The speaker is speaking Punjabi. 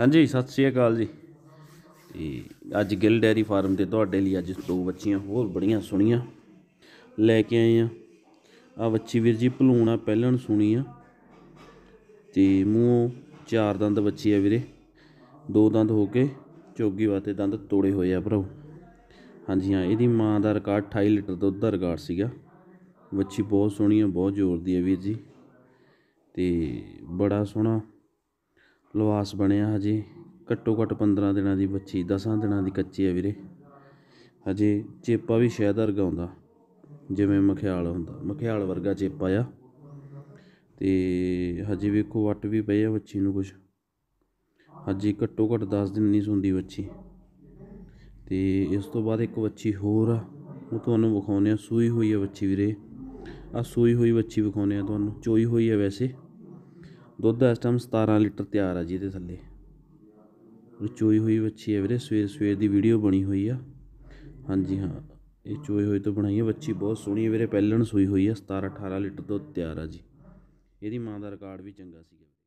ਹਾਂਜੀ ਸਤਿ ਸ੍ਰੀ ਅਕਾਲ ਜੀ ਤੇ ਅੱਜ ਗਿਲ ਡੈਰੀ ਫਾਰਮ ਤੇ ਤੁਹਾਡੇ ਲਈ ਅੱਜ ਦੋ ਬੱਚੀਆਂ ਹੋਰ ਬੜੀਆਂ ਸੁਣੀਆਂ ਲੈ ਕੇ ਆਏ ਆ ਆ ਬੱਚੀ ਵੀਰ ਜੀ ਭਲੂਣਾ ਪਹਿਲਾਂ ਸੁਣੀ ਆ ਤੇ ਮੂੰਹ ਚਾਰ ਦੰਦ ਬੱਚੀ ਆ ਵੀਰੇ ਦੋ ਦੰਦ ਹੋ ਕੇ ਚੋਗੀ ਵਾਤੇ ਦੰਦ ਤੋੜੇ ਹੋਏ ਆ ਭਰਾਓ ਹਾਂਜੀ ਹਾਂ ਇਹਦੀ ਮਾਂ ਦਾ ਰਿਕਾਰਡ 28 ਲੀਟਰ ਦੁੱਧ ਦਾ ਰਿਕਾਰਡ ਸੀਗਾ ਬੱਚੀ ਬਹੁਤ ਸੋਹਣੀ ਆ ਬਹੁਤ ਜ਼ੋਰ ਦੀ ਆ ਵੀਰ ਜੀ ਤੇ ਬੜਾ ਸੋਹਣਾ ਲਵਾਸ ਬਣਿਆ ਹਜੇ ਘੱਟੋ ਘੱਟ 15 ਦਿਨਾਂ ਦੀ ਬੱਚੀ 10 ਦਿਨਾਂ ਦੀ ਕੱਚੀ ਹੈ ਵੀਰੇ ਹਜੇ ਚੇਪਾ ਵੀ ਸ਼ਾਇਦ ਵਰਗਾ ਹੁੰਦਾ ਜਿਵੇਂ ਮਖਿਆਲ ਹੁੰਦਾ ਮਖਿਆਲ ਵਰਗਾ ਚੇਪਾ ਆ ਤੇ ਹਜੇ ਵੇਖੋ ਵੱਟ ਵੀ ਪਏ ਆ ਬੱਚੀ ਨੂੰ ਕੁਝ ਹਜੇ ਘੱਟੋ ਘੱਟ 10 ਦਿਨ ਨਹੀਂ ਸੁੰਦੀ ਬੱਚੀ ਤੇ ਇਸ ਤੋਂ ਬਾਅਦ ਇੱਕ ਬੱਚੀ ਹੋਰ ਆ ਉਹ ਤੁਹਾਨੂੰ ਵਿਖਾਉਨੇ ਆ ਸੂਈ ਹੋਈ ਆ ਬੱਚੀ ਵੀਰੇ ਆ ਸੂਈ ਹੋਈ ਬੱਚੀ ਵਿਖਾਉਨੇ ਆ ਤੁਹਾਨੂੰ ਚੋਈ ਹੋਈ ਆ ਵੈਸੇ ਦੁੱਧ ਇਸ ਟਾਈਮ 17 ਲੀਟਰ ਤਿਆਰ ਆ ਜੀ ਇਹਦੇ ਥੱਲੇ ਚੋਈ ਹੋਈ ਬੱਚੀ ਹੈ ਵੀਰੇ ਸਵੇਰ ਸਵੇਰ ਦੀ ਵੀਡੀਓ ਬਣੀ ਹੋਈ ਆ ਹਾਂਜੀ ਹਾਂ ਇਹ ਚੋਈ ਹੋਈ ਤੋਂ ਬਣਾਈ ਹੈ ਬੱਚੀ ਬਹੁਤ ਸੋਹਣੀ ਹੈ ਵੀਰੇ ਪਹਿਲਣ ਸੂਈ ਹੋਈ ਹੈ 17 18 ਲੀਟਰ ਦੁੱਧ ਤਿਆਰ ਆ ਜੀ ਇਹਦੀ ਮਾਂ ਦਾ ਰਿਕਾਰਡ ਵੀ ਚੰਗਾ ਸੀ